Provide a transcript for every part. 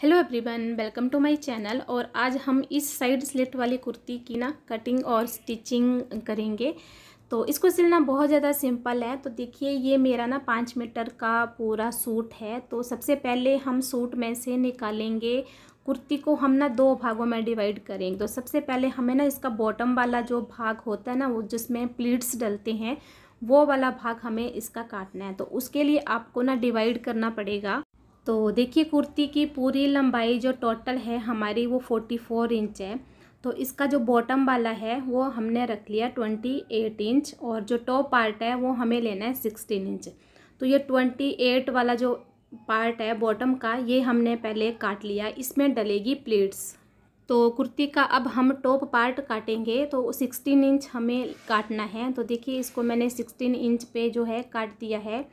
hello everyone welcome to my channel और आज हम इस साइड स्लिट वाली कुर्ती की ना कटिंग और स्टिचिंग करेंगे तो इसको सिलना बहुत ज़्यादा सिंपल है तो देखिए ये मेरा ना पाँच मीटर का पूरा सूट है तो सबसे पहले हम सूट में से निकालेंगे कुर्ती को हम ना दो भागों में डिवाइड करेंगे तो सबसे पहले हमें ना इसका बॉटम वाला जो भाग होता है ना वो जिसमें प्लीट्स डलते हैं वो वाला भाग हमें इसका काटना है तो उसके लिए आपको ना डिवाइड करना पड़ेगा तो देखिए कुर्ती की पूरी लंबाई जो टोटल है हमारी वो फोर्टी फोर इंच है तो इसका जो बॉटम वाला है वो हमने रख लिया ट्वेंटी एट इंच और जो टॉप पार्ट है वो हमें लेना है सिक्सटीन इंच तो ये ट्वेंटी एट वाला जो पार्ट है बॉटम का ये हमने पहले काट लिया इसमें डलेगी प्लेट्स तो कुर्ती का अब हम टॉप पार्ट काटेंगे तो सिक्सटीन इंच हमें काटना है तो देखिए इसको मैंने सिक्सटीन इंच पे जो है काट दिया है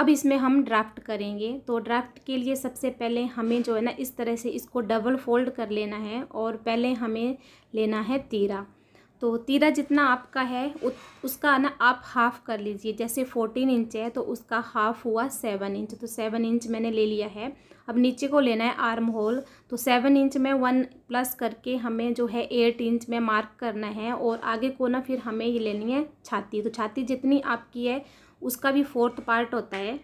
अब इसमें हम ड्राफ्ट करेंगे तो ड्राफ्ट के लिए सबसे पहले हमें जो है ना इस तरह से इसको डबल फोल्ड कर लेना है और पहले हमें लेना है तीरा तो तीरा जितना आपका है उसका ना आप हाफ़ कर लीजिए जैसे फोर्टीन इंच है तो उसका हाफ़ हुआ सेवन इंच तो सेवन इंच मैंने ले लिया है अब नीचे को लेना है आर्म होल तो सेवन इंच में वन प्लस करके हमें जो है एट इंच में मार्क करना है और आगे को ना फिर हमें ये लेनी है छाती तो छाती जितनी आपकी है उसका भी फोर्थ पार्ट होता है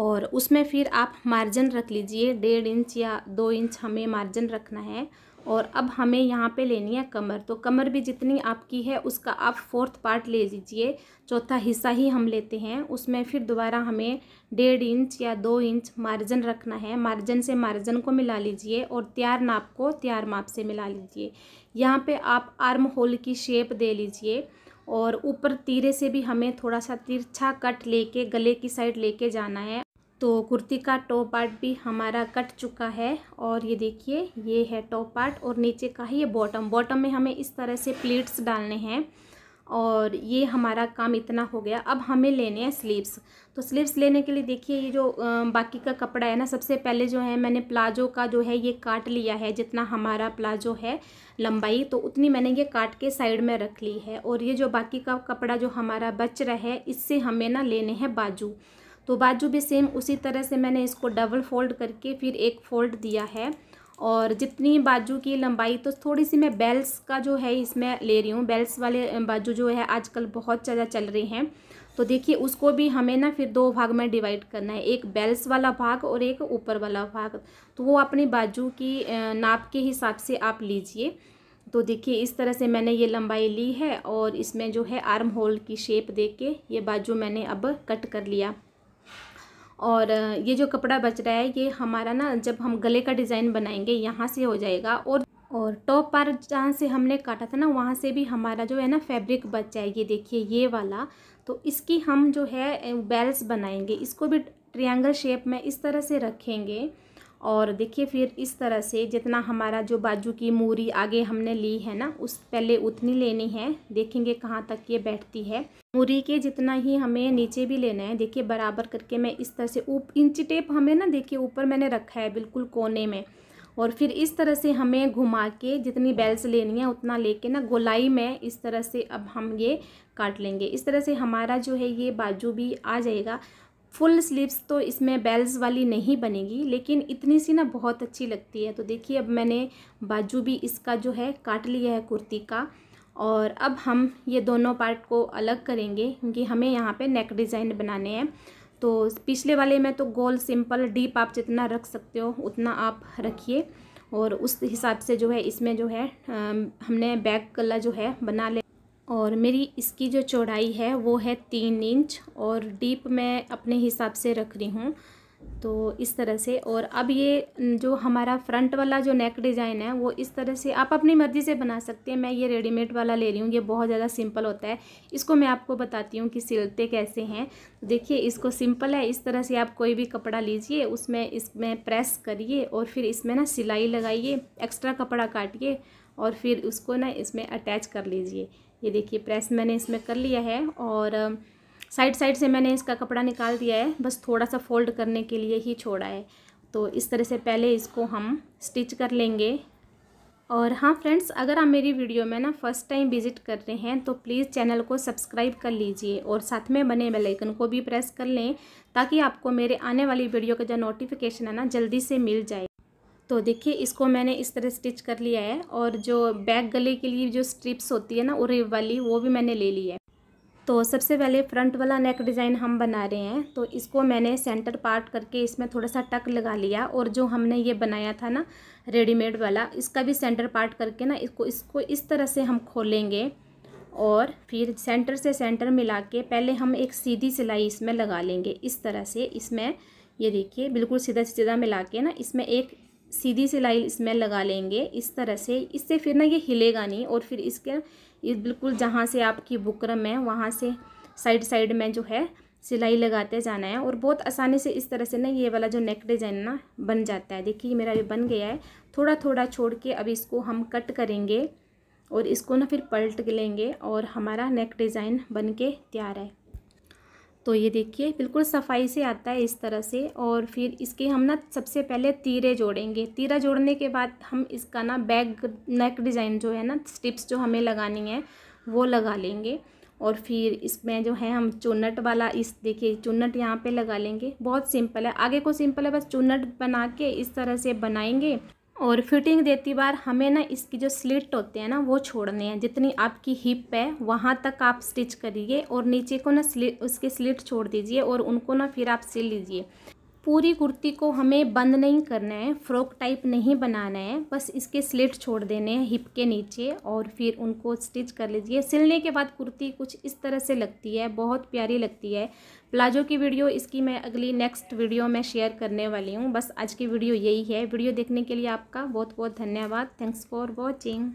और उसमें फिर आप मार्जिन रख लीजिए डेढ़ इंच या दो इंच हमें मार्जिन रखना है और अब हमें यहाँ पे लेनी है कमर तो कमर भी जितनी आपकी है उसका आप फोर्थ पार्ट ले लीजिए चौथा हिस्सा ही हम लेते हैं उसमें फिर दोबारा हमें डेढ़ इंच या दो इंच मार्जिन रखना है मार्जिन से मार्जिन को मिला लीजिए और तैयार नाप को तैयार माप से मिला लीजिए यहाँ पे आप आर्म होल की शेप दे लीजिए और ऊपर तीरे से भी हमें थोड़ा सा तिरछा कट लेके गले की साइड लेके जाना है तो कुर्ती का टॉप पार्ट भी हमारा कट चुका है और ये देखिए ये है टॉप पार्ट और नीचे का है ये बॉटम बॉटम में हमें इस तरह से प्लेट्स डालने हैं और ये हमारा काम इतना हो गया अब हमें लेने हैं स्लीव्स तो स्लीव्स लेने के लिए देखिए ये जो बाकी का कपड़ा है ना सबसे पहले जो है मैंने प्लाजो का जो है ये काट लिया है जितना हमारा प्लाजो है लंबाई तो उतनी मैंने ये काट के साइड में रख ली है और ये जो बाकी का कपड़ा जो हमारा बच रहा है इससे हमें ना लेने हैं बाजू तो बाजू भी सेम उसी तरह से मैंने इसको डबल फोल्ड करके फिर एक फोल्ड दिया है और जितनी बाजू की लंबाई तो थोड़ी सी मैं बेल्स का जो है इसमें ले रही हूँ बेल्स वाले बाजू जो है आजकल बहुत ज़्यादा चल रहे हैं तो देखिए उसको भी हमें ना फिर दो भाग में डिवाइड करना है एक बेल्स वाला भाग और एक ऊपर वाला भाग तो वो अपनी बाजू की नाप के हिसाब से आप लीजिए तो देखिए इस तरह से मैंने ये लंबाई ली है और इसमें जो है आर्म होल की शेप देके के ये बाजू मैंने अब कट कर लिया और ये जो कपड़ा बच रहा है ये हमारा ना जब हम गले का डिज़ाइन बनाएंगे यहाँ से हो जाएगा और और टॉप पर जहाँ से हमने काटा था ना वहाँ से भी हमारा जो है ना फैब्रिक बच जाए ये देखिए ये वाला तो इसकी हम जो है बेल्स बनाएंगे इसको भी ट्रियांगल शेप में इस तरह से रखेंगे और देखिए फिर इस तरह से जितना हमारा जो बाजू की मूरी आगे हमने ली है ना उस पहले उतनी लेनी है देखेंगे कहाँ तक ये बैठती है मूरी के जितना ही हमें नीचे भी लेना है देखिए बराबर करके मैं इस तरह से ऊप इंच टेप हमें ना देखिए ऊपर मैंने रखा है बिल्कुल कोने में और फिर इस तरह से हमें घुमा के जितनी बेल्स लेनी है उतना लेके ना गोलाई में इस तरह से अब हम ये काट लेंगे इस तरह से हमारा जो है ये बाजू भी आ जाएगा फुल स्लीव्स तो इसमें बेल्स वाली नहीं बनेगी लेकिन इतनी सी ना बहुत अच्छी लगती है तो देखिए अब मैंने बाजू भी इसका जो है काट लिया है कुर्ती का और अब हम ये दोनों पार्ट को अलग करेंगे क्योंकि हमें यहाँ पे नेक डिज़ाइन बनाने हैं तो पिछले वाले में तो गोल सिंपल डीप आप जितना रख सकते हो उतना आप रखिए और उस हिसाब से जो है इसमें जो है हमने बैक कलर जो है बना ले और मेरी इसकी जो चौड़ाई है वो है तीन इंच और डीप मैं अपने हिसाब से रख रही हूँ तो इस तरह से और अब ये जो हमारा फ्रंट वाला जो नेक डिज़ाइन है वो इस तरह से आप अपनी मर्ज़ी से बना सकते हैं मैं ये रेडीमेड वाला ले रही हूँ ये बहुत ज़्यादा सिंपल होता है इसको मैं आपको बताती हूँ कि सिलते कैसे हैं देखिए इसको सिंपल है इस तरह से आप कोई भी कपड़ा लीजिए उसमें इसमें प्रेस करिए और फिर इसमें ना सिलाई लगाइए एक्स्ट्रा कपड़ा काटिए और फिर उसको ना इसमें अटैच कर लीजिए ये देखिए प्रेस मैंने इसमें कर लिया है और साइड साइड से मैंने इसका कपड़ा निकाल दिया है बस थोड़ा सा फोल्ड करने के लिए ही छोड़ा है तो इस तरह से पहले इसको हम स्टिच कर लेंगे और हाँ फ्रेंड्स अगर आप मेरी वीडियो में ना फर्स्ट टाइम विजिट कर रहे हैं तो प्लीज़ चैनल को सब्सक्राइब कर लीजिए और साथ में बने बेल आइकन को भी प्रेस कर लें ताकि आपको मेरे आने वाली वीडियो का जो नोटिफिकेशन है ना जल्दी से मिल जाए तो देखिए इसको मैंने इस तरह स्टिच कर लिया है और जो बैक गले के लिए जो स्ट्रिप्स होती है ना उरे वाली वो भी मैंने ले ली है तो सबसे पहले फ्रंट वाला नेक डिज़ाइन हम बना रहे हैं तो इसको मैंने सेंटर पार्ट करके इसमें थोड़ा सा टक लगा लिया और जो हमने ये बनाया था ना रेडीमेड वाला इसका भी सेंटर पार्ट करके ना इसको इसको इस तरह से हम खोलेंगे और फिर सेंटर से सेंटर मिला के पहले हम एक सीधी सिलाई इसमें लगा लेंगे इस तरह से इसमें ये देखिए बिल्कुल सीधा सीधा मिला के ना इसमें एक सीधी सिलाई इसमें लगा लेंगे इस तरह से इससे फिर ना ये हिलेगा नहीं और फिर इसके इस बिल्कुल जहाँ से आपकी बुकरम है वहाँ से साइड साइड में जो है सिलाई लगाते जाना है और बहुत आसानी से इस तरह से ना ये वाला जो नेक डिज़ाइन ना बन जाता है देखिए मेरा ये बन गया है थोड़ा थोड़ा छोड़ के अब इसको हम कट करेंगे और इसको ना फिर पलट लेंगे और हमारा नेक डिज़ाइन बन के तैयार है तो ये देखिए बिल्कुल सफाई से आता है इस तरह से और फिर इसके हम ना सबसे पहले तीरे जोड़ेंगे तीरा जोड़ने के बाद हम इसका ना बैक नेक डिज़ाइन जो है ना स्टिप्स जो हमें लगानी है वो लगा लेंगे और फिर इसमें जो है हम चुन्नट वाला इस देखिए चुन्नट यहाँ पे लगा लेंगे बहुत सिंपल है आगे को सिंपल है बस चुन्नट बना के इस तरह से बनाएंगे और फिटिंग देती बार हमें ना इसकी जो स्लिट होते हैं ना वो छोड़ने हैं जितनी आपकी हिप है वहाँ तक आप स्टिच करिए और नीचे को ना स्लिट उसके स्लिट छोड़ दीजिए और उनको ना फिर आप सिल लीजिए पूरी कुर्ती को हमें बंद नहीं करना है फ्रॉक टाइप नहीं बनाना है बस इसके स्लिट छोड़ देने हैं हिप के नीचे और फिर उनको स्टिच कर लीजिए सिलने के बाद कुर्ती कुछ इस तरह से लगती है बहुत प्यारी लगती है प्लाजो की वीडियो इसकी मैं अगली नेक्स्ट वीडियो में शेयर करने वाली हूँ बस आज की वीडियो यही है वीडियो देखने के लिए आपका बहुत बहुत धन्यवाद थैंक्स फॉर वॉचिंग